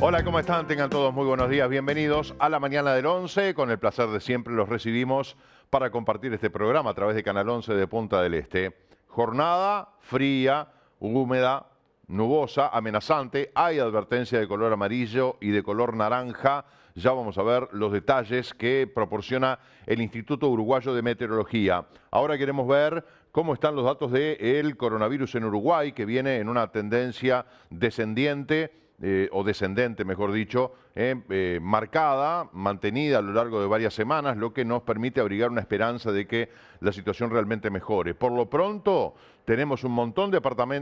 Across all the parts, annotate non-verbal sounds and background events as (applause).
Hola, ¿cómo están? Tengan todos muy buenos días. Bienvenidos a la mañana del 11. Con el placer de siempre los recibimos para compartir este programa a través de Canal 11 de Punta del Este. Jornada fría, húmeda, nubosa, amenazante. Hay advertencia de color amarillo y de color naranja. Ya vamos a ver los detalles que proporciona el Instituto Uruguayo de Meteorología. Ahora queremos ver cómo están los datos del el coronavirus en Uruguay, que viene en una tendencia descendiente eh, o descendente, mejor dicho, eh, eh, marcada, mantenida a lo largo de varias semanas, lo que nos permite abrigar una esperanza de que la situación realmente mejore. Por lo pronto, tenemos un montón de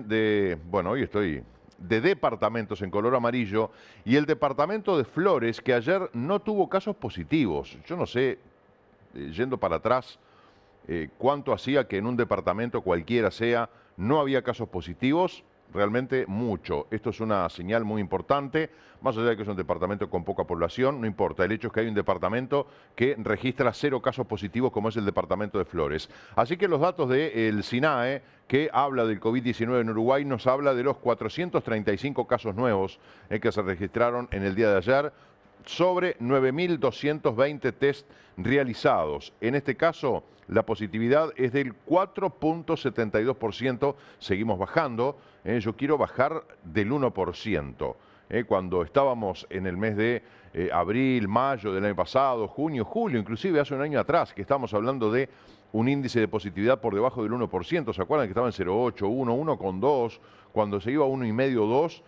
de, bueno, hoy estoy de departamentos en color amarillo y el departamento de Flores que ayer no tuvo casos positivos. Yo no sé, yendo para atrás, cuánto hacía que en un departamento cualquiera sea no había casos positivos realmente mucho. Esto es una señal muy importante, más allá de que es un departamento con poca población, no importa. El hecho es que hay un departamento que registra cero casos positivos, como es el departamento de Flores. Así que los datos del SINAE, que habla del COVID-19 en Uruguay, nos habla de los 435 casos nuevos eh, que se registraron en el día de ayer sobre 9.220 test realizados. En este caso, la positividad es del 4.72%, seguimos bajando. ¿eh? yo quiero bajar del 1%. ¿eh? cuando estábamos en el mes de eh, abril, mayo del año pasado, junio, julio, inclusive hace un año atrás, que estábamos hablando de un índice de positividad por debajo del 1%, ¿se acuerdan que estaba en 0,8, 1, 1.2, con Cuando se iba a 1,5 2,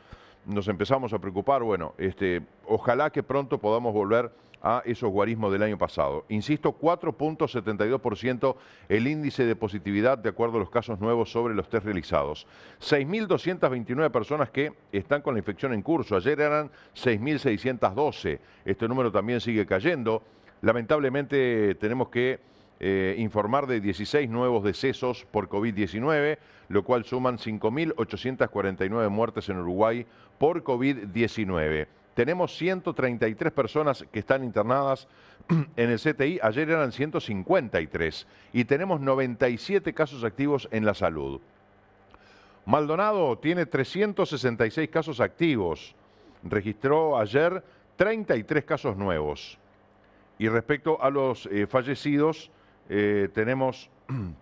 nos empezamos a preocupar, bueno, este, ojalá que pronto podamos volver a esos guarismos del año pasado. Insisto, 4.72% el índice de positividad de acuerdo a los casos nuevos sobre los test realizados. 6.229 personas que están con la infección en curso. Ayer eran 6.612. Este número también sigue cayendo. Lamentablemente tenemos que eh, informar de 16 nuevos decesos por COVID-19, lo cual suman 5.849 muertes en Uruguay por COVID-19. Tenemos 133 personas que están internadas (clears throat) en el CTI, ayer eran 153 y tenemos 97 casos activos en la salud. Maldonado tiene 366 casos activos, registró ayer 33 casos nuevos. Y respecto a los eh, fallecidos, eh, tenemos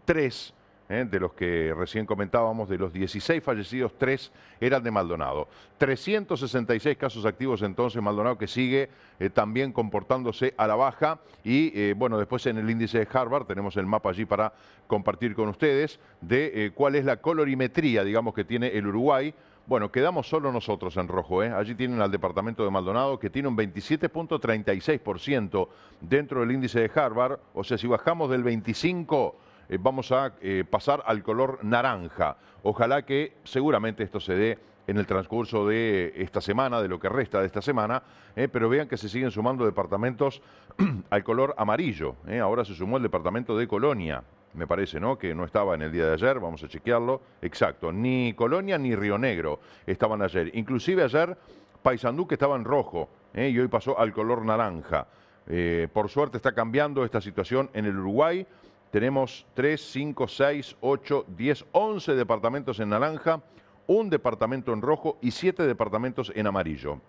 3 (clears throat) ¿eh? de los que recién comentábamos, de los 16 fallecidos, 3 eran de Maldonado. 366 casos activos entonces, Maldonado que sigue eh, también comportándose a la baja y eh, bueno, después en el índice de Harvard tenemos el mapa allí para compartir con ustedes de cuál es la colorimetría, digamos, que tiene el Uruguay. Bueno, quedamos solo nosotros en rojo. Allí tienen al departamento de Maldonado que tiene un 27.36% dentro del índice de Harvard. O sea, si bajamos del 25 eh, vamos a eh, pasar al color naranja. Ojalá que seguramente esto se dé en el transcurso de esta semana, de lo que resta de esta semana, eh, pero vean que se siguen sumando departamentos (clears throat) al color amarillo. ahora se sumó el departamento de Colonia, me parece, ¿no? Que no estaba en el día de ayer, vamos a chequearlo. Exacto, ni Colonia ni Río Negro estaban ayer. Inclusive ayer Paysandú que estaba en rojo y hoy pasó al color naranja. por suerte está cambiando esta situación en el Uruguay. Tenemos 3, 5, 6, 8, 10, 11 departamentos en naranja, un departamento en rojo y siete departamentos en amarillo.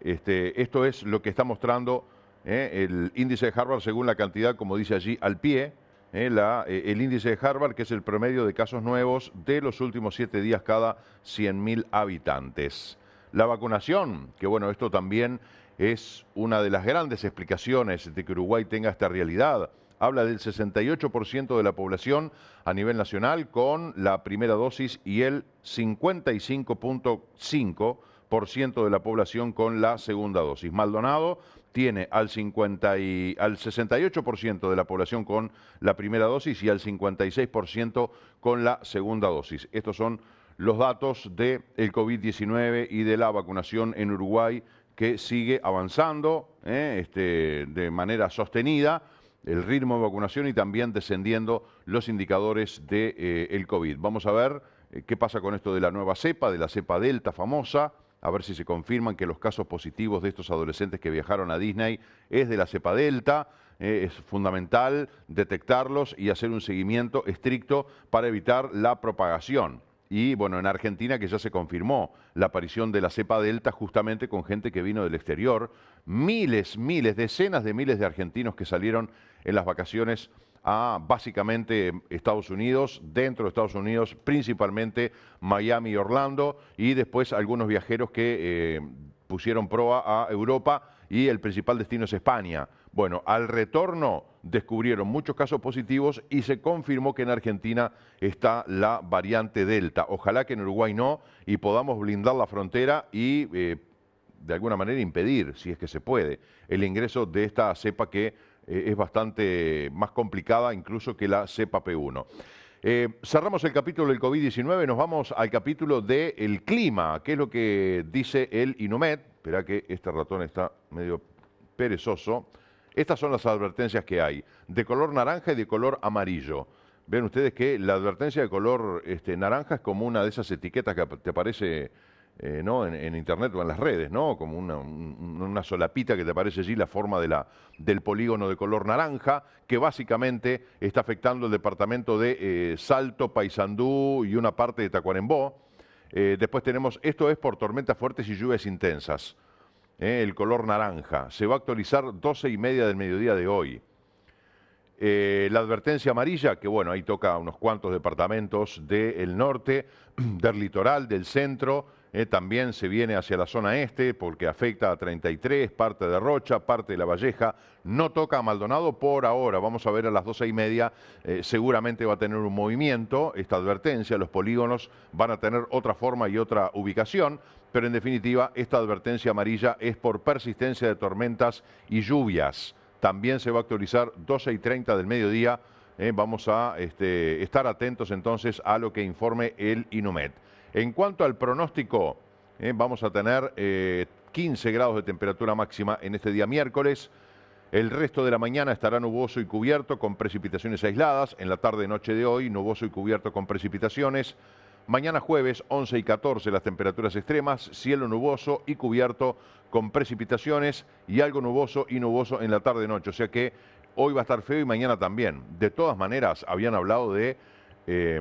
Este, esto es lo que está mostrando eh, el índice de Harvard según la cantidad, como dice allí, al pie. Eh, eh, el índice de Harvard, que es el promedio de casos nuevos de los últimos siete días cada 100.000 habitantes. La vacunación, que bueno, esto también es una de las grandes explicaciones de que Uruguay tenga esta realidad habla del 68% de la población a nivel nacional con la primera dosis y el 55.5% de la población con la segunda dosis. Maldonado tiene al, 68% de la población con la primera dosis y al 56% con la segunda dosis. Estos son los datos del COVID-19 y de la vacunación en Uruguay que sigue avanzando ¿eh? este, de manera sostenida el ritmo de vacunación y también descendiendo los indicadores del de, eh, el COVID. Vamos a ver eh, qué pasa con esto de la nueva cepa, de la cepa delta famosa a ver si se confirman que los casos positivos de estos adolescentes que viajaron a Disney es de la cepa delta. Eh, es fundamental detectarlos y hacer un seguimiento estricto para evitar la propagación y bueno, en Argentina que ya se confirmó la aparición de la cepa delta justamente con gente que vino del exterior, miles, miles, decenas de miles de argentinos que salieron en las vacaciones a básicamente Estados Unidos, dentro de Estados Unidos, principalmente Miami y Orlando, y después algunos viajeros que eh, pusieron proa a Europa y el principal destino es España. Bueno, al retorno descubrieron muchos casos positivos y se confirmó que en Argentina está la variante Delta. Ojalá que en Uruguay no y podamos blindar la frontera y eh, de alguna manera impedir, si es que se puede, el ingreso de esta cepa que eh, es bastante más complicada incluso que la cepa P1. Eh, cerramos el capítulo del COVID-19, nos vamos al capítulo del clima, que es lo que dice el INUMED. Espera que este ratón está medio perezoso. Estas son las advertencias que hay, de color naranja y de color amarillo. Ven ustedes que la advertencia de color este, naranja es como una de esas etiquetas que te aparece eh, En, internet o en las redes, ¿no? como una, solapita que te aparece allí la forma del polígono de color naranja, que básicamente está afectando el departamento de eh, Salto, Paysandú y una parte de Tacuarembó. Eh, después tenemos, esto es por tormentas fuertes y lluvias intensas. ¿eh? el color naranja. Se va a actualizar 12 y media del mediodía de hoy. Eh, la advertencia amarilla, que bueno, ahí toca a unos cuantos departamentos del norte, (clears throat) del litoral, del centro, ¿eh? también se viene hacia la zona este porque afecta a 33, parte de Rocha, parte de La Valleja, no toca a Maldonado por ahora, vamos a ver a las 12 y media, seguramente va a tener un movimiento esta advertencia, los polígonos van a tener otra forma y otra ubicación, pero en definitiva esta advertencia amarilla es por persistencia de tormentas y lluvias. También se va a actualizar 12 y 30 del mediodía. Eh, vamos a este, estar atentos entonces a lo que informe el INUMED. En cuanto al pronóstico, eh, vamos a tener 15 eh, grados de temperatura máxima en este día miércoles. El resto de la mañana estará nuboso y cubierto con precipitaciones aisladas. En la tarde-noche y de hoy, nuboso y cubierto con precipitaciones. Mañana jueves 11 y 14 las temperaturas extremas, cielo nuboso y cubierto con precipitaciones y algo nuboso y nuboso en la tarde-noche. O sea que hoy va a estar feo y mañana también. De todas maneras, habían hablado de... Eh,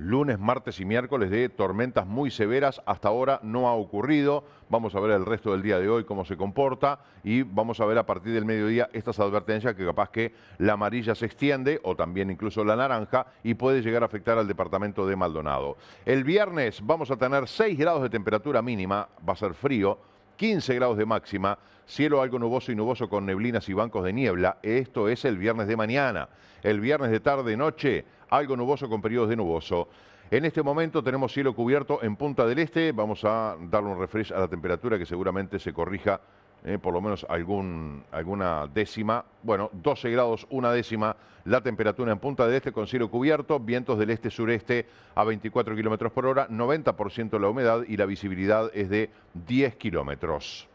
lunes, martes y miércoles de tormentas muy severas. Hasta ahora no ha ocurrido. Vamos a ver el resto del día de hoy cómo se comporta y vamos a ver a partir del mediodía estas advertencias que capaz que la amarilla se extiende o también incluso la naranja y puede llegar a afectar al departamento de Maldonado. El viernes vamos a tener 6 grados de temperatura mínima, va a ser frío 15 grados de máxima, cielo algo nuboso y nuboso con neblinas y bancos de niebla. Esto es el viernes de mañana. El viernes de tarde, noche, algo nuboso con periodos de nuboso. En este momento tenemos cielo cubierto en Punta del Este. Vamos a darle un refresh a la temperatura que seguramente se corrija eh, por lo menos alguna décima, bueno, 12 grados, una décima, la temperatura en Punta del Este con cielo cubierto, vientos del este-sureste a 24 kilómetros por hora, 90% la humedad y la visibilidad es de 10 kilómetros.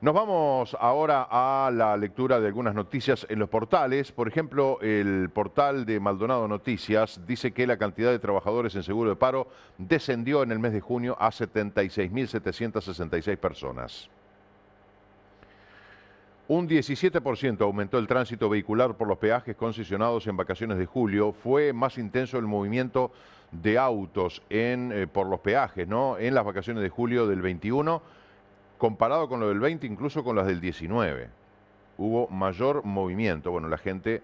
Nos vamos ahora a la lectura de algunas noticias en los portales. Por ejemplo, el portal de Maldonado Noticias dice que la cantidad de trabajadores en seguro de paro descendió en el mes de junio a 76.766 personas. Un 17% aumentó el tránsito vehicular por los peajes concesionados en vacaciones de julio. Fue más intenso el movimiento de autos eh, por los peajes, ¿no? En las vacaciones de julio del 21, comparado con lo del 20, incluso con las del 19. Hubo mayor movimiento. Bueno, la gente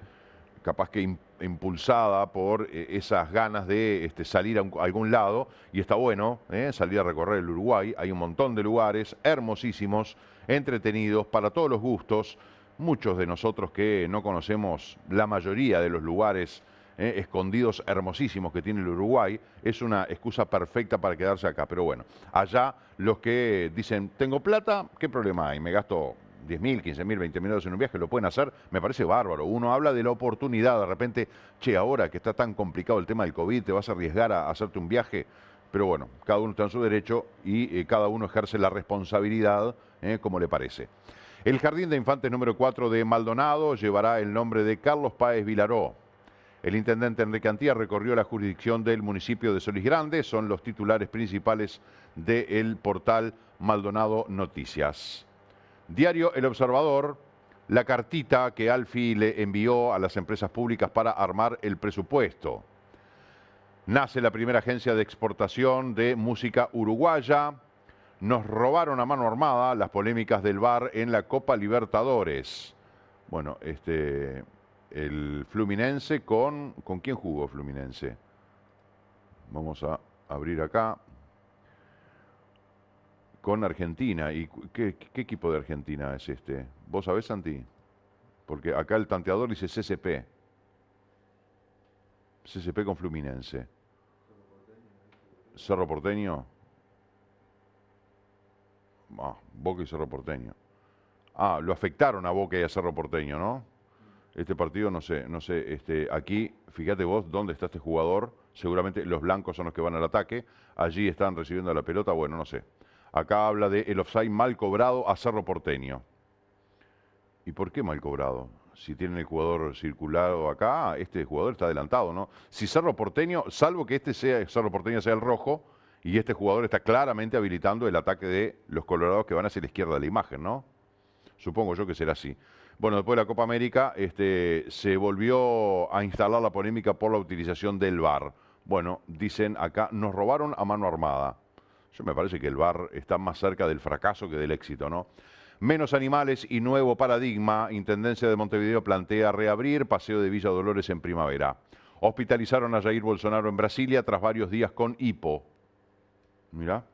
capaz que impulsada por eh, esas ganas de este, salir a, algún lado, y está bueno eh, salir a recorrer el Uruguay, hay un montón de lugares hermosísimos, entretenidos, para todos los gustos, muchos de nosotros que no conocemos la mayoría de los lugares eh, escondidos hermosísimos que tiene el Uruguay, es una excusa perfecta para quedarse acá, pero bueno, allá los que dicen, tengo plata, ¿qué problema hay? Me gasto 10.000, 15.000, 20.000 dólares en un viaje, lo pueden hacer, me parece bárbaro. Uno habla de la oportunidad, de repente, che, ahora que está tan complicado el tema del COVID, te vas a arriesgar a, hacerte un viaje. Pero bueno, cada uno está en su derecho y eh, cada uno ejerce la responsabilidad eh, como le parece. El Jardín de Infantes número 4 de Maldonado llevará el nombre de Carlos Páez Vilaró. El intendente Enrique Antía recorrió la jurisdicción del municipio de Solís Grande, son los titulares principales del portal Maldonado Noticias. Diario El Observador, la cartita que Alfi le envió a las empresas públicas para armar el presupuesto. Nace la primera agencia de exportación de música uruguaya. Nos robaron a mano armada las polémicas del bar en la Copa Libertadores. Bueno, este, el Fluminense con... ¿Con quién jugó Fluminense? Vamos a abrir acá con Argentina. ¿Y qué, equipo de Argentina es este? ¿Vos sabés, Santi? Porque acá el tanteador dice CCP. CCP con Fluminense. Cerro Porteño. Ah, Boca y Cerro Porteño. Ah, lo afectaron a Boca y a Cerro Porteño, ¿no? Este partido, no sé, no sé, este, aquí, fíjate vos dónde está este jugador, seguramente los blancos son los que van al ataque, allí están recibiendo la pelota, bueno, no sé, Acá habla de el offside mal cobrado a Cerro Porteño. ¿Y por qué mal cobrado? Si tienen el jugador circulado acá, este jugador está adelantado, ¿no? Si Cerro Porteño, salvo que este sea, Cerro Porteño sea el rojo, y este jugador está claramente habilitando el ataque de los colorados que van hacia la izquierda de la imagen, ¿no? Supongo yo que será así. Bueno, después de la Copa América este, se volvió a instalar la polémica por la utilización del VAR. Bueno, dicen acá, nos robaron a mano armada. Yo me parece que el bar está más cerca del fracaso que del éxito, ¿no? Menos animales y nuevo paradigma. Intendencia de Montevideo plantea reabrir Paseo de Villa Dolores en primavera. Hospitalizaron a Jair Bolsonaro en Brasilia tras varios días con hipo. Mirá.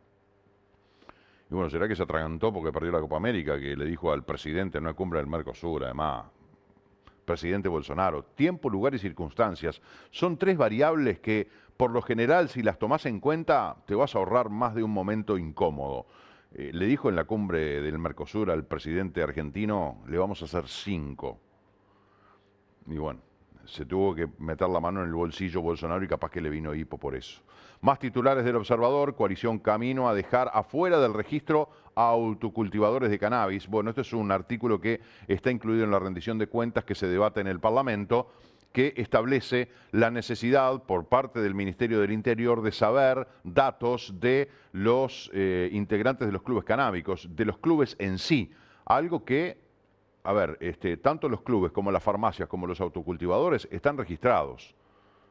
Y bueno, ¿será que se atragantó porque perdió la Copa América? Que le dijo al presidente no es cumbre del Mercosur, además. Presidente Bolsonaro, tiempo, lugar y circunstancias son tres variables que por lo general, si las tomás en cuenta, te vas a ahorrar más de un momento incómodo. Eh, le dijo en la cumbre del Mercosur al presidente argentino, le vamos a hacer cinco. Y bueno, se tuvo que meter la mano en el bolsillo Bolsonaro y capaz que le vino hipo por eso. Más titulares del observador, coalición camino a dejar afuera del registro a autocultivadores de cannabis. Bueno, esto es un artículo que está incluido en la rendición de cuentas que se debate en el Parlamento que establece la necesidad por parte del Ministerio del Interior de saber datos de los eh, integrantes de los clubes canábicos, de los clubes en sí, algo que, a ver, este, tanto los clubes como las farmacias como los autocultivadores están registrados.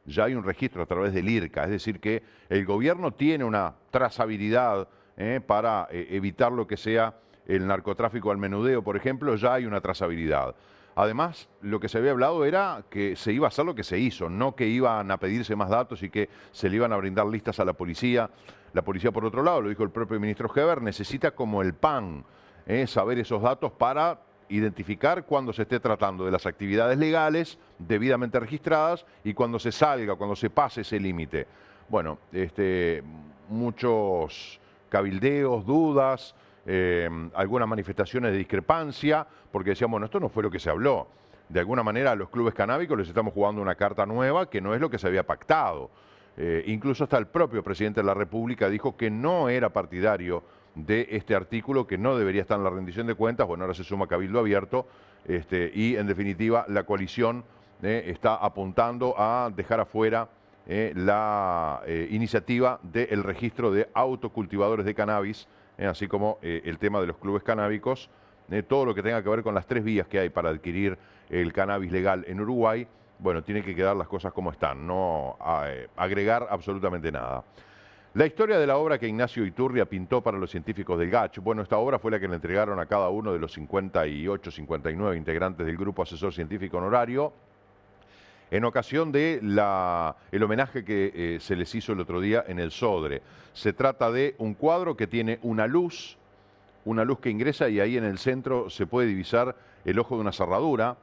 Ya hay un registro a través del IRCA, es decir que el gobierno tiene una trazabilidad eh, para eh, evitar lo que sea el narcotráfico al menudeo, por ejemplo, ya hay una trazabilidad. Además, lo que se había hablado era que se iba a hacer lo que se hizo, no que iban a pedirse más datos y que se le iban a brindar listas a la policía. La policía, por otro lado, lo dijo el propio ministro Heber, necesita como el PAN eh, saber esos datos para identificar cuando se esté tratando de las actividades legales debidamente registradas y cuando se salga, cuando se pase ese límite. Bueno, este, muchos cabildeos, dudas. Em, algunas manifestaciones de discrepancia, porque decíamos, bueno, esto no fue lo que se habló. De alguna manera a los clubes canábicos les estamos jugando una carta nueva que no es lo que se había pactado. Eh, incluso hasta el propio presidente de la República dijo que no era partidario de este artículo, que no debería estar en la rendición de cuentas. Bueno, ahora se suma Cabildo Abierto este, y, en definitiva, la coalición eh, está apuntando a dejar afuera eh, la iniciativa del registro de autocultivadores de cannabis ¿eh? así como eh, el tema de los clubes canábicos, ¿eh? todo lo que tenga que ver con las tres vías que hay para adquirir el cannabis legal en Uruguay, bueno, tiene que quedar las cosas como están, no agregar absolutamente nada. La historia de la obra que Ignacio Iturria pintó para los científicos del GACH, bueno, esta obra fue la que le entregaron a cada uno de los 58, 59 integrantes del Grupo Asesor Científico Honorario, en ocasión de el homenaje que eh, se les hizo el otro día en el Sodre. Se trata de un cuadro que tiene una luz, una luz que ingresa y ahí en el centro se puede divisar el ojo de una cerradura.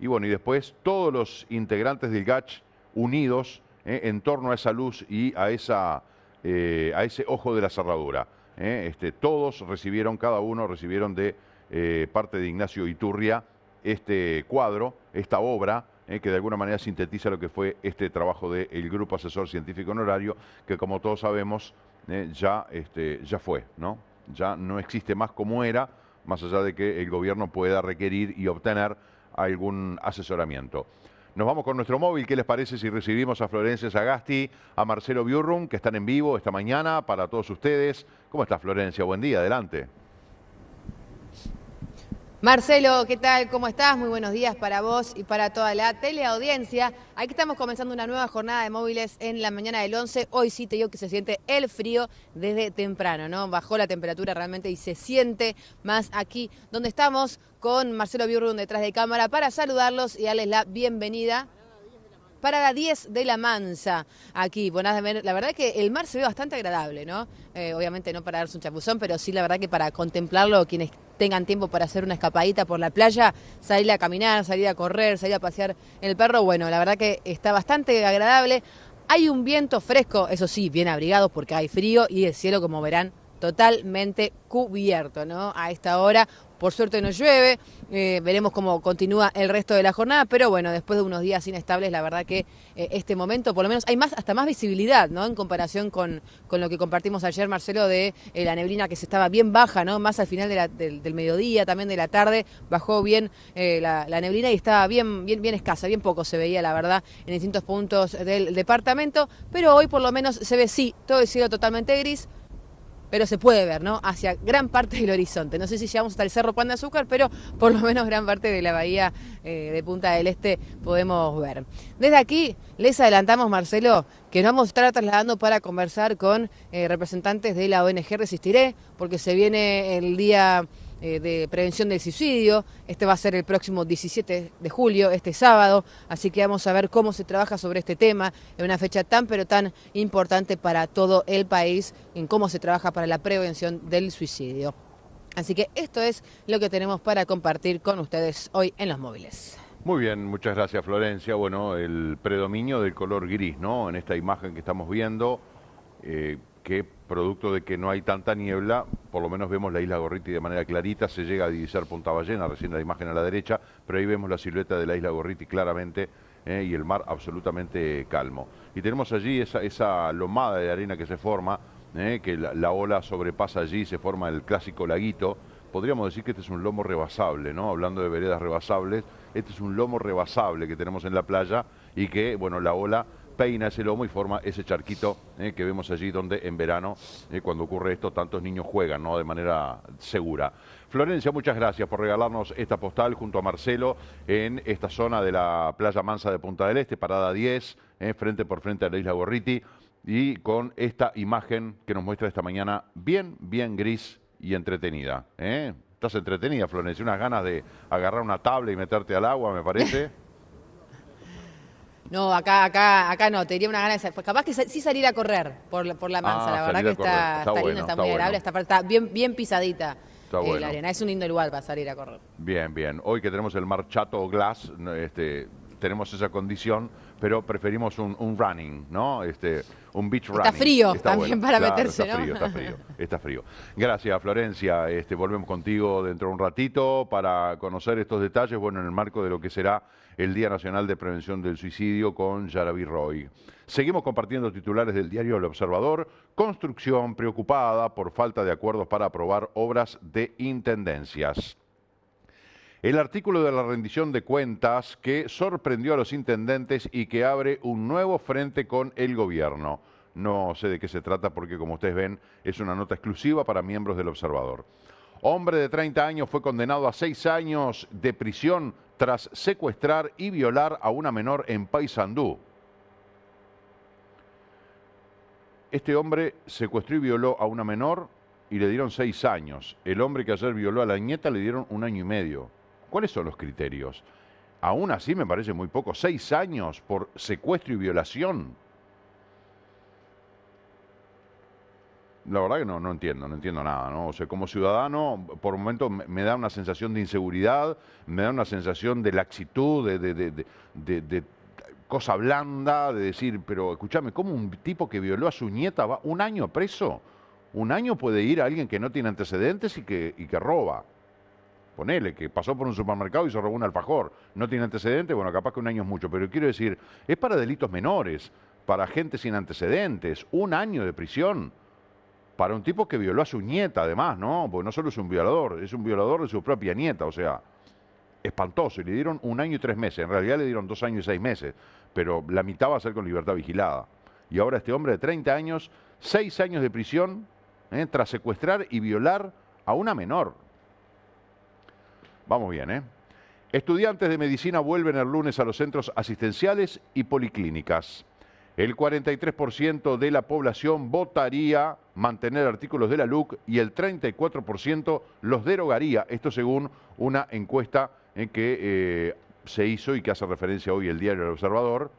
Y bueno, y después todos los integrantes del GACH unidos eh, en torno a esa luz y a, esa, eh, a ese ojo de la cerradura. Este, todos recibieron, cada uno recibieron de parte de Ignacio Iturria este cuadro, esta obra, eh, que de alguna manera sintetiza lo que fue este trabajo del Grupo Asesor Científico Honorario, que como todos sabemos eh, ya, este, ya fue, ¿no? ya no existe más como era, más allá de que el gobierno pueda requerir y obtener algún asesoramiento. Nos vamos con nuestro móvil. ¿Qué les parece si recibimos a Florencia Zagasti, a Marcelo Biurrum, que están en vivo esta mañana para todos ustedes? ¿Cómo está Florencia? Buen día, adelante. Marcelo, ¿qué tal? ¿Cómo estás? Muy buenos días para vos y para toda la teleaudiencia. Aquí estamos comenzando una nueva jornada de móviles en la mañana del 11. Hoy sí te digo que se siente el frío desde temprano, ¿no? Bajó la temperatura realmente y se siente más aquí donde estamos con Marcelo Biurrun detrás de cámara para saludarlos y darles la bienvenida para la 10 de la Mansa, aquí. la verdad que el mar se ve bastante agradable, ¿no? Eh, obviamente no para darse un chapuzón, pero sí la verdad que para contemplarlo, quienes tengan tiempo para hacer una escapadita por la playa, salir a caminar, salir a correr, salir a pasear el perro, bueno, la verdad que está bastante agradable. Hay un viento fresco, eso sí, bien abrigado porque hay frío y el cielo, como verán, totalmente cubierto, ¿no? A esta hora, por suerte no llueve, eh, veremos cómo continúa el resto de la jornada, pero bueno, después de unos días inestables, la verdad que eh, este momento, por lo menos, hay más, hasta más visibilidad, ¿no? En comparación con, lo que compartimos ayer, Marcelo, de eh, la neblina que se estaba bien baja, ¿no? Más al final del, mediodía, también de la tarde, bajó bien la, neblina y estaba bien, bien, bien escasa, bien poco se veía, la verdad, en distintos puntos del departamento, pero hoy por lo menos se ve sí, todo el cielo totalmente gris pero se puede ver, ¿no? Hacia gran parte del horizonte. No sé si llegamos hasta el Cerro Pan de Azúcar, pero por lo menos gran parte de la bahía eh, de Punta del Este podemos ver. Desde aquí les adelantamos, Marcelo, que nos vamos a estar trasladando para conversar con eh, representantes de la ONG Resistiré, porque se viene el día eh, de prevención del suicidio. Este va a ser el próximo 17 de julio, este sábado, así que vamos a ver cómo se trabaja sobre este tema en una fecha tan pero tan importante para todo el país en cómo se trabaja para la prevención del suicidio. Así que esto es lo que tenemos para compartir con ustedes hoy en los móviles. Muy bien, muchas gracias Florencia. Bueno, el predominio del color gris, ¿no? En esta imagen que estamos viendo, eh, que producto de que no hay tanta niebla, por lo menos vemos la isla Gorriti de manera clarita, se llega a divisar Punta Ballena, recién la imagen a la derecha, pero ahí vemos la silueta de la isla Gorriti claramente eh, y el mar absolutamente calmo. Y tenemos allí esa, lomada de arena que se forma, eh, que la, ola sobrepasa allí, se forma el clásico laguito. Podríamos decir que este es un lomo rebasable, ¿no? Hablando de veredas rebasables, este es un lomo rebasable que tenemos en la playa y que, bueno, la ola peina ese lomo y forma ese charquito eh, que vemos allí donde en verano, eh, cuando ocurre esto, tantos niños juegan ¿no? de manera segura. Florencia, muchas gracias por regalarnos esta postal junto a Marcelo en esta zona de la Playa Mansa de Punta del Este, parada 10, eh, frente por frente a la isla Gorriti, y con esta imagen que nos muestra esta mañana bien, bien gris y entretenida. Estás entretenida, Florencia, unas ganas de agarrar una tabla y meterte al agua, me parece. (laughs) No, acá, acá, acá no, te diría una gana de pues capaz que sí salir a correr por, la, por la mansa, ah, la verdad que está, está, está, está está, bien, bien pisadita. Eh, la arena. Es un lindo lugar para salir a correr. Bien, bien. Hoy que tenemos el mar chato o glass, este, tenemos esa condición pero preferimos un, running, ¿no? Este, un beach running. Está frío también para meterse, está ¿no? Frío, está frío, (laughs) está frío. Gracias, Florencia. Este, volvemos contigo dentro de un ratito para conocer estos detalles, bueno, en el marco de lo que será el Día Nacional de Prevención del Suicidio con Yaraví Roy. Seguimos compartiendo titulares del diario El Observador. Construcción preocupada por falta de acuerdos para aprobar obras de intendencias. El artículo de la rendición de cuentas que sorprendió a los intendentes y que abre un nuevo frente con el gobierno. No sé de qué se trata porque, como ustedes ven, es una nota exclusiva para miembros del Observador. Hombre de 30 años fue condenado a seis años de prisión tras secuestrar y violar a una menor en Paysandú. Este hombre secuestró y violó a una menor y le dieron seis años. El hombre que ayer violó a la nieta le dieron un año y medio. ¿Cuáles son los criterios? Aún así me parece muy poco. Seis años por secuestro y violación. La verdad que no, no entiendo, no entiendo nada, ¿no? O sea, como ciudadano, por un momento me, da una sensación de inseguridad, me da una sensación de laxitud, de, de, de, cosa blanda, de decir, pero escúchame, ¿cómo un tipo que violó a su nieta va un año preso? Un año puede ir a alguien que no tiene antecedentes y que, y que roba ponele, que pasó por un supermercado y se robó un alfajor, no tiene antecedentes, bueno, capaz que un año es mucho, pero quiero decir, es para delitos menores, para gente sin antecedentes, un año de prisión para un tipo que violó a su nieta, además, ¿no? Porque no solo es un violador, es un violador de su propia nieta, o sea, espantoso. Y le dieron un año y tres meses, en realidad le dieron dos años y seis meses, pero la mitad va a ser con libertad vigilada. Y ahora este hombre de 30 años, seis años de prisión, ¿eh? tras secuestrar y violar a una menor. Vamos bien, ¿eh? Estudiantes de medicina vuelven el lunes a los centros asistenciales y policlínicas. El 43% de la población votaría mantener artículos de la LUC y el 34% los derogaría. Esto según una encuesta en que eh, se hizo y que hace referencia hoy el diario El Observador,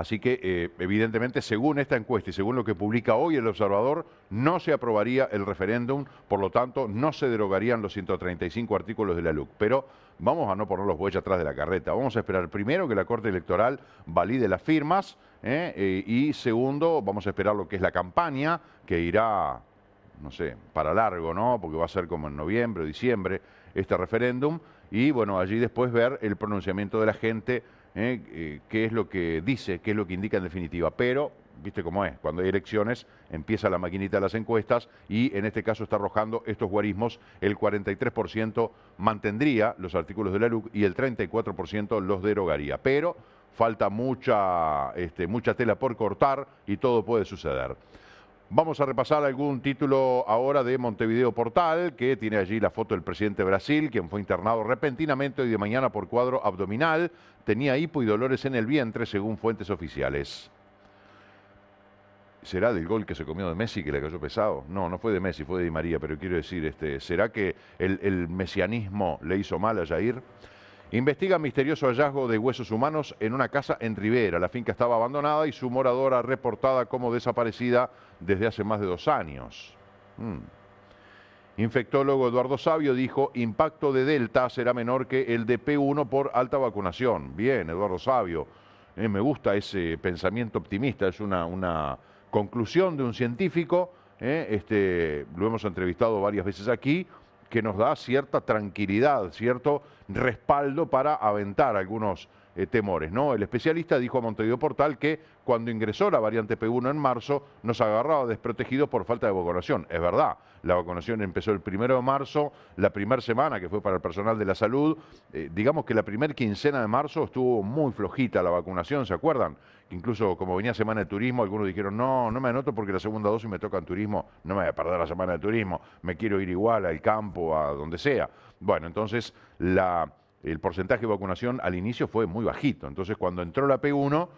Así que, eh, evidentemente, según esta encuesta y según lo que publica hoy el Observador, no se aprobaría el referéndum, por lo tanto, no se derogarían los 135 artículos de la LUC. Pero vamos a no poner los bueyes atrás de la carreta. Vamos a esperar primero que la Corte Electoral valide las firmas ¿eh? Eh, y segundo, vamos a esperar lo que es la campaña, que irá, no sé, para largo, ¿no? Porque va a ser como en noviembre o diciembre este referéndum. Y bueno, allí después ver el pronunciamiento de la gente ¿eh? Eh, qué es lo que dice, qué es lo que indica en definitiva. Pero, viste cómo es, cuando hay elecciones empieza la maquinita de las encuestas y en este caso está arrojando estos guarismos, el 43% mantendría los artículos de la LUC y el 34% los derogaría. Pero falta mucha, este, mucha tela por cortar y todo puede suceder. Vamos a repasar algún título ahora de Montevideo Portal, que tiene allí la foto del presidente de Brasil, quien fue internado repentinamente hoy de mañana por cuadro abdominal. Tenía hipo y dolores en el vientre, según fuentes oficiales. ¿Será del gol que se comió de Messi que le cayó pesado? No, no fue de Messi, fue de Di María, pero quiero decir, este, ¿será que el, el mesianismo le hizo mal a Jair? Investiga misterioso hallazgo de huesos humanos en una casa en Rivera. La finca estaba abandonada y su moradora reportada como desaparecida desde hace más de dos años. Mm. Infectólogo Eduardo Sabio dijo, impacto de Delta será menor que el de P1 por alta vacunación. Bien, Eduardo Sabio, eh, me gusta ese pensamiento optimista, es una, conclusión de un científico, eh, este, lo hemos entrevistado varias veces aquí, que nos da cierta tranquilidad, cierto respaldo para aventar algunos eh, temores. ¿no? El especialista dijo a Montevideo Portal que cuando ingresó la variante P1 en marzo nos agarraba desprotegidos por falta de vacunación. Es verdad, la vacunación empezó el primero de marzo, la primera semana que fue para el personal de la salud, eh, digamos que la primera quincena de marzo estuvo muy flojita la vacunación, ¿se acuerdan? Incluso como venía semana de turismo, algunos dijeron, no, no me anoto porque la segunda dosis me toca en turismo, no me voy a perder la semana de turismo, me quiero ir igual al campo, a donde sea. Bueno, entonces la el porcentaje de vacunación al inicio fue muy bajito. Entonces, cuando entró la P1,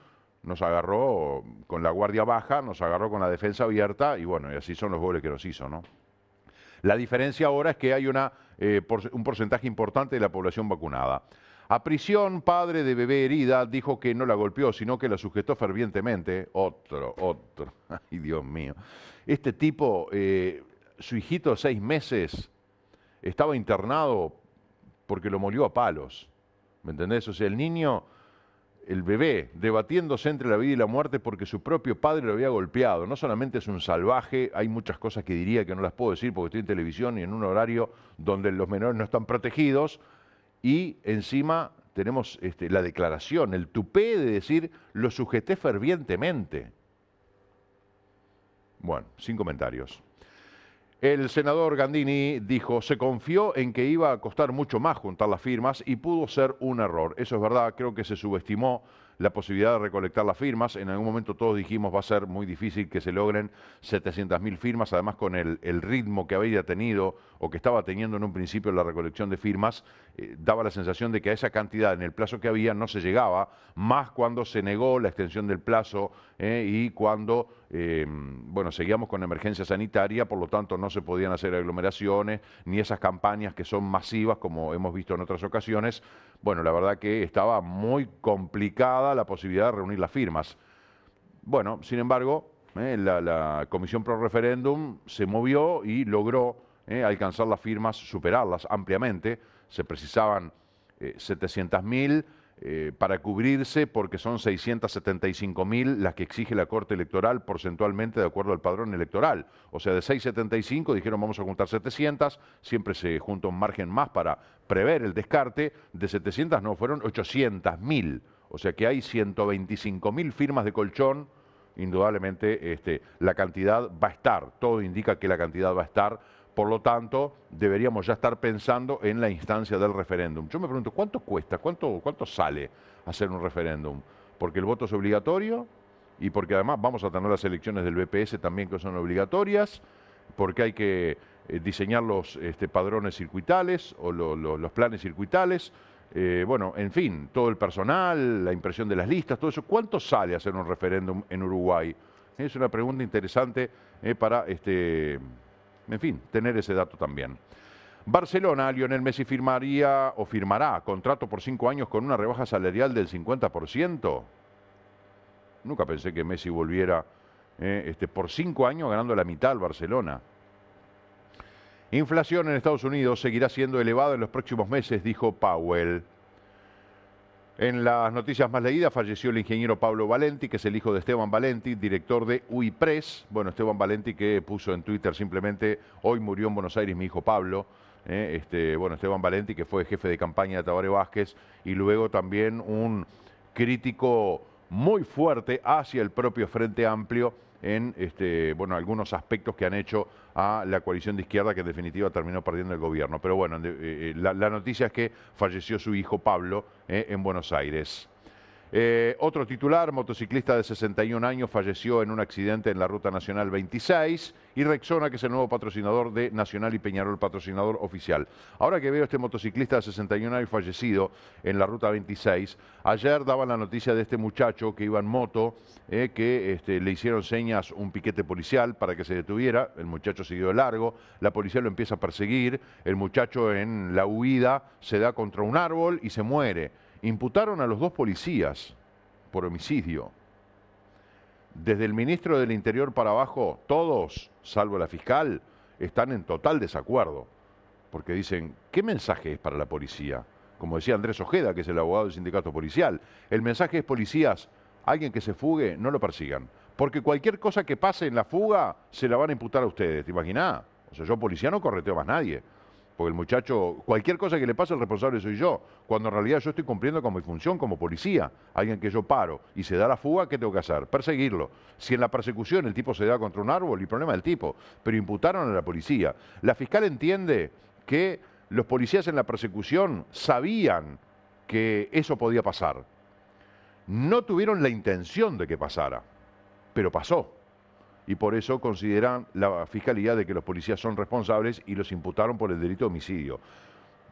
nos agarró con la guardia baja, nos agarró con la defensa abierta y bueno, y así son los goles que nos hizo, ¿no? La diferencia ahora es que hay una, eh, un porcentaje importante de la población vacunada. A prisión, padre de bebé herida, dijo que no la golpeó, sino que la sujetó fervientemente. Otro, otro. (laughs) Ay, Dios mío. Este tipo, eh, su hijito, de seis meses, estaba internado porque lo molió a palos. ¿Me entendés? O sea, el niño, el bebé, debatiéndose entre la vida y la muerte porque su propio padre lo había golpeado. No solamente es un salvaje, hay muchas cosas que diría que no las puedo decir porque estoy en televisión y en un horario donde los menores no están protegidos. Y encima tenemos este, la declaración, el tupé de decir, lo sujeté fervientemente. Bueno, sin comentarios. El senador Gandini dijo, se confió en que iba a costar mucho más juntar las firmas y pudo ser un error. Eso es verdad, creo que se subestimó la posibilidad de recolectar las firmas. En algún momento todos dijimos va a ser muy difícil que se logren 700.000 firmas, además con el, ritmo que había tenido o que estaba teniendo en un principio la recolección de firmas, eh, daba la sensación de que a esa cantidad en el plazo que había no se llegaba, más cuando se negó la extensión del plazo eh, y cuando eh, bueno, seguíamos con emergencia sanitaria, por lo tanto no se podían hacer aglomeraciones ni esas campañas que son masivas como hemos visto en otras ocasiones. Bueno, la verdad que estaba muy complicada la posibilidad de reunir las firmas. Bueno, sin embargo, eh, la, Comisión Pro Referéndum se movió y logró eh, alcanzar las firmas, superarlas ampliamente. Se precisaban 700.000 eh, para cubrirse porque son 675 mil las que exige la Corte Electoral porcentualmente de acuerdo al padrón electoral. O sea, de 675 dijeron vamos a juntar 700, siempre se junta un margen más para prever el descarte, de 700 no, fueron 800 mil. O sea que hay 125 mil firmas de colchón indudablemente este, la cantidad va a estar, todo indica que la cantidad va a estar por lo tanto, deberíamos ya estar pensando en la instancia del referéndum. Yo me pregunto, ¿cuánto cuesta? ¿Cuánto, sale hacer un referéndum? Porque el voto es obligatorio y porque además vamos a tener las elecciones del BPS también que son obligatorias, porque hay que eh, diseñar los este, padrones circuitales o los planes circuitales. Eh, bueno, en fin, todo el personal, la impresión de las listas, todo eso. ¿Cuánto sale hacer un referéndum en Uruguay? Es una pregunta interesante eh, para este, en fin, tener ese dato también. Barcelona, Lionel Messi firmaría o firmará contrato por cinco años con una rebaja salarial del 50%. Nunca pensé que Messi volviera eh, este, por cinco años ganando la mitad al Barcelona. Inflación en Estados Unidos seguirá siendo elevada en los próximos meses, dijo Powell. En las noticias más leídas falleció el ingeniero Pablo Valenti, que es el hijo de Esteban Valenti, director de UIPRES. Bueno, Esteban Valenti que puso en Twitter simplemente, hoy murió en Buenos Aires mi hijo Pablo. ¿eh? este, bueno, Esteban Valenti, que fue jefe de campaña de Tabaré Vázquez, y luego también un crítico muy fuerte hacia el propio Frente Amplio en este, bueno, algunos aspectos que han hecho a la coalición de izquierda que en definitiva terminó perdiendo el gobierno. Pero bueno, eh, eh, la, noticia es que falleció su hijo Pablo eh, en Buenos Aires. Eh, otro titular, motociclista de 61 años, falleció en un accidente en la Ruta Nacional 26 y Rexona, que es el nuevo patrocinador de Nacional y Peñarol, patrocinador oficial. Ahora que veo este motociclista de 61 años fallecido en la Ruta 26, ayer daban la noticia de este muchacho que iba en moto, eh, que este, le hicieron señas un piquete policial para que se detuviera, el muchacho siguió de largo, la policía lo empieza a perseguir, el muchacho en la huida se da contra un árbol y se muere imputaron a los dos policías por homicidio. Desde el ministro del Interior para abajo, todos, salvo la fiscal, están en total desacuerdo, porque dicen, ¿qué mensaje es para la policía? Como decía Andrés Ojeda, que es el abogado del sindicato policial, el mensaje es policías, alguien que se fugue, no lo persigan, porque cualquier cosa que pase en la fuga, se la van a imputar a ustedes, ¿te imaginás? O sea, yo policía no correteo más nadie. Porque el muchacho, cualquier cosa que le pase, el responsable soy yo. Cuando en realidad yo estoy cumpliendo con mi función como policía. Alguien que yo paro y se da la fuga, ¿qué tengo que hacer? Perseguirlo. Si en la persecución el tipo se da contra un árbol, el problema del tipo. Pero imputaron a la policía. La fiscal entiende que los policías en la persecución sabían que eso podía pasar. No tuvieron la intención de que pasara, pero pasó y por eso consideran la Fiscalía de que los policías son responsables y los imputaron por el delito de homicidio.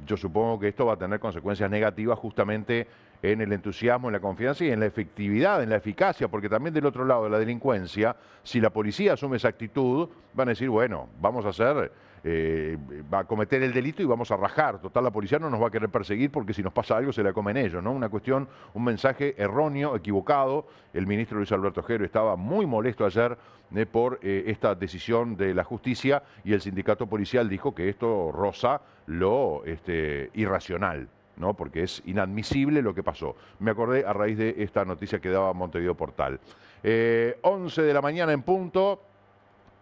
Yo supongo que esto va a tener consecuencias negativas justamente en el entusiasmo, en la confianza y en la efectividad, en la eficacia, porque también del otro lado de la delincuencia, si la policía asume esa actitud, van a decir, bueno, vamos a hacer eh, va a cometer el delito y vamos a rajar. Total, la policía no nos va a querer perseguir porque si nos pasa algo se la comen ellos, ¿no? Una cuestión, un mensaje erróneo, equivocado. El ministro Luis Alberto Jero estaba muy molesto ayer eh, por eh, esta decisión de la justicia y el sindicato policial dijo que esto rosa lo este, irracional. ¿no? porque es inadmisible lo que pasó. Me acordé a raíz de esta noticia que daba Montevideo Portal. 11 de la mañana en punto.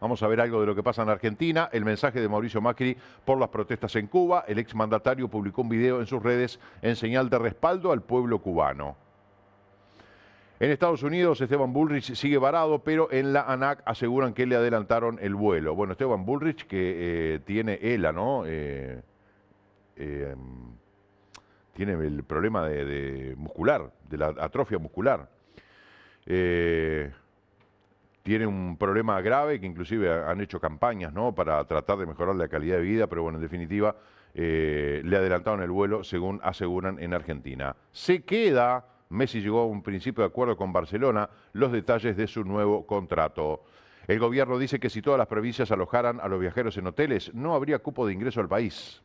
Vamos a ver algo de lo que pasa en Argentina, el mensaje de Mauricio Macri por las protestas en Cuba. El exmandatario publicó un video en sus redes en señal de respaldo al pueblo cubano. En Estados Unidos, Esteban Bullrich sigue varado, pero en la ANAC aseguran que le adelantaron el vuelo. Bueno, Esteban Bullrich, que eh, tiene ELA, ¿no? Eh, em, tiene el problema de, muscular, de la atrofia muscular. Eh, tiene un problema grave que inclusive han hecho campañas ¿no? para tratar de mejorar la calidad de vida, pero bueno, en definitiva, eh, le adelantaron el vuelo, según aseguran en Argentina. Se queda, Messi llegó a un principio de acuerdo con Barcelona, los detalles de su nuevo contrato. El gobierno dice que si todas las provincias alojaran a los viajeros en hoteles, no habría cupo de ingreso al país.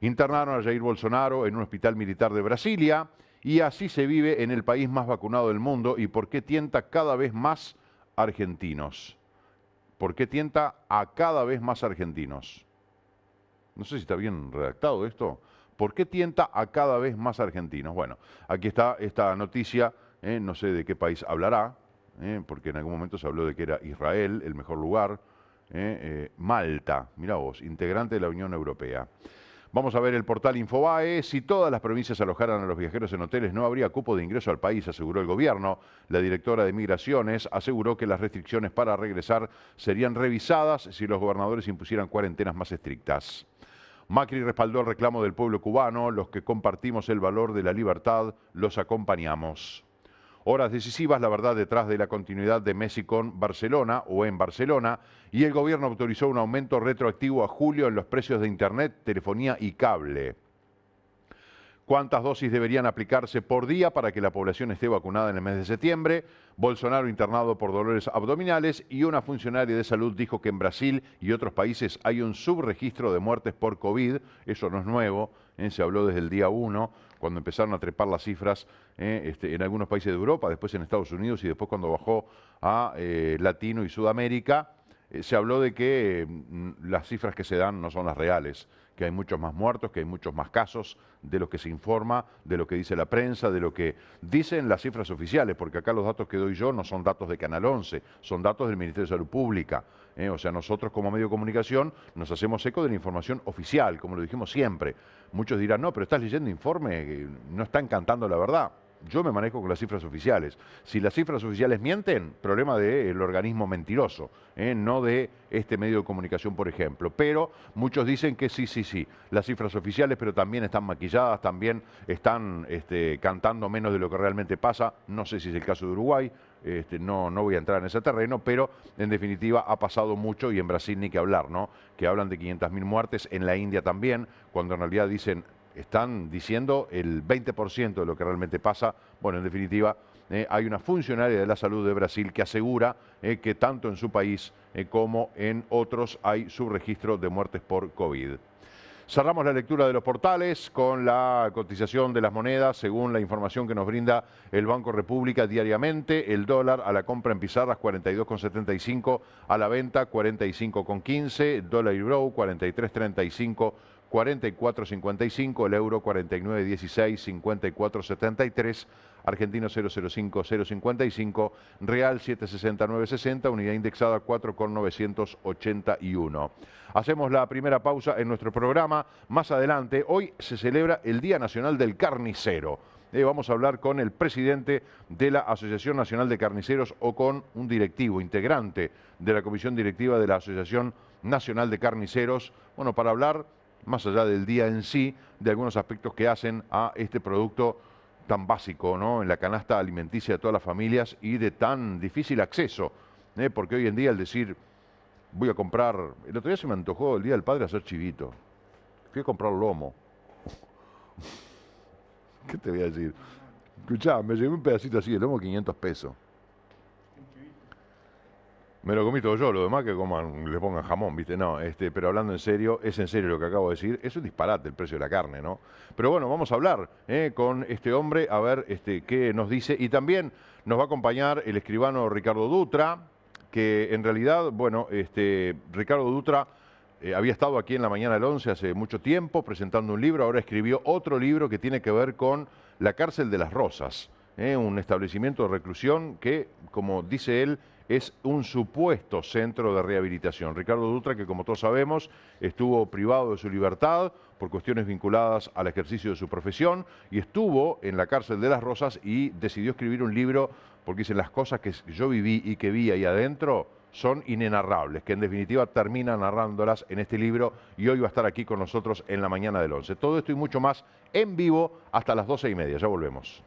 Internaron a Jair Bolsonaro en un hospital militar de Brasilia y así se vive en el país más vacunado del mundo y por qué tienta cada vez más argentinos? ¿Por qué tienta a cada vez más argentinos? No sé si está bien redactado esto. ¿Por qué tienta a cada vez más argentinos? Bueno, aquí está esta noticia, ¿eh? no sé de qué país hablará, ¿eh? porque en algún momento se habló de que era Israel el mejor lugar. ¿eh? Malta, mira vos, integrante de la Unión Europea. Vamos a ver el portal Infobae. Si todas las provincias alojaran a los viajeros en hoteles, no habría cupo de ingreso al país, aseguró el gobierno. La directora de Migraciones aseguró que las restricciones para regresar serían revisadas si los gobernadores impusieran cuarentenas más estrictas. Macri respaldó el reclamo del pueblo cubano, los que compartimos el valor de la libertad, los acompañamos. Horas decisivas, la verdad, detrás de la continuidad de Messi con Barcelona o en Barcelona. Y el gobierno autorizó un aumento retroactivo a julio en los precios de Internet, telefonía y cable. ¿Cuántas dosis deberían aplicarse por día para que la población esté vacunada en el mes de septiembre? Bolsonaro internado por dolores abdominales y una funcionaria de salud dijo que en Brasil y otros países hay un subregistro de muertes por COVID. Eso no es nuevo, ¿eh? se habló desde el día 1 cuando empezaron a trepar las cifras ¿eh? este, en algunos países de Europa, después en Estados Unidos y después cuando bajó a eh, Latino y Sudamérica eh, se habló de que mm, las cifras que se dan no son las reales, que hay muchos más muertos, que hay muchos más casos de lo que se informa, de lo que dice la prensa, de lo que dicen las cifras oficiales, porque acá los datos que doy yo no son datos de Canal 11, son datos del Ministerio de Salud Pública. ¿eh? O sea, nosotros como medio de comunicación nos hacemos eco de la información oficial, como lo dijimos siempre. Muchos dirán, no, pero estás leyendo informe, no están cantando la verdad yo me manejo con las cifras oficiales. Si las cifras oficiales mienten, problema del organismo mentiroso, ¿eh? no de este medio de comunicación, por ejemplo. Pero muchos dicen que sí, sí, sí, las cifras oficiales, pero también están maquilladas, también están este, cantando menos de lo que realmente pasa. No sé si es el caso de Uruguay, este, no, no voy a entrar en ese terreno, pero en definitiva ha pasado mucho y en Brasil ni que hablar, ¿no? Que hablan de 500.000 muertes, en la India también, cuando en realidad dicen están diciendo el 20% de lo que realmente pasa. Bueno, en definitiva, eh, hay una funcionaria de la salud de Brasil que asegura eh, que tanto en su país eh, como en otros hay subregistro de muertes por COVID. Cerramos la lectura de los portales con la cotización de las monedas, según la información que nos brinda el Banco República diariamente. El dólar a la compra en pizarras 42,75, a la venta 45,15, dólar y 43,35 44.55, el euro 49.16, 54.73, argentino 005, 055, real 769.60, unidad indexada 4.981. Hacemos la primera pausa en nuestro programa. Más adelante, hoy se celebra el Día Nacional del Carnicero. Eh, vamos a hablar con el presidente de la Asociación Nacional de Carniceros o con un directivo, integrante de la Comisión Directiva de la Asociación Nacional de Carniceros, bueno, para hablar más allá del día en sí, de algunos aspectos que hacen a este producto tan básico ¿no? en la canasta alimenticia de todas las familias y de tan difícil acceso. ¿eh? Porque hoy en día al decir, voy a comprar, el otro día se me antojó el Día del Padre hacer chivito, fui a comprar lomo. (laughs) ¿Qué te voy a decir? Escuchá, me llevé un pedacito así de lomo, 500 pesos. Me lo comí todo yo, lo demás que coman, le pongan jamón, ¿viste? No, este, pero hablando en serio, es en serio lo que acabo de decir, es un disparate el precio de la carne, ¿no? Pero bueno, vamos a hablar ¿eh? con este hombre, a ver este, qué nos dice. Y también nos va a acompañar el escribano Ricardo Dutra, que en realidad, bueno, este, Ricardo Dutra eh, había estado aquí en la mañana del 11 hace mucho tiempo presentando un libro, ahora escribió otro libro que tiene que ver con la cárcel de las rosas, ¿eh? un establecimiento de reclusión que, como dice él, es un supuesto centro de rehabilitación. Ricardo Dutra, que como todos sabemos, estuvo privado de su libertad por cuestiones vinculadas al ejercicio de su profesión y estuvo en la cárcel de Las Rosas y decidió escribir un libro porque dicen las cosas que yo viví y que vi ahí adentro son inenarrables, que en definitiva termina narrándolas en este libro y hoy va a estar aquí con nosotros en la mañana del 11. Todo esto y mucho más en vivo hasta las 12 y media. Ya volvemos.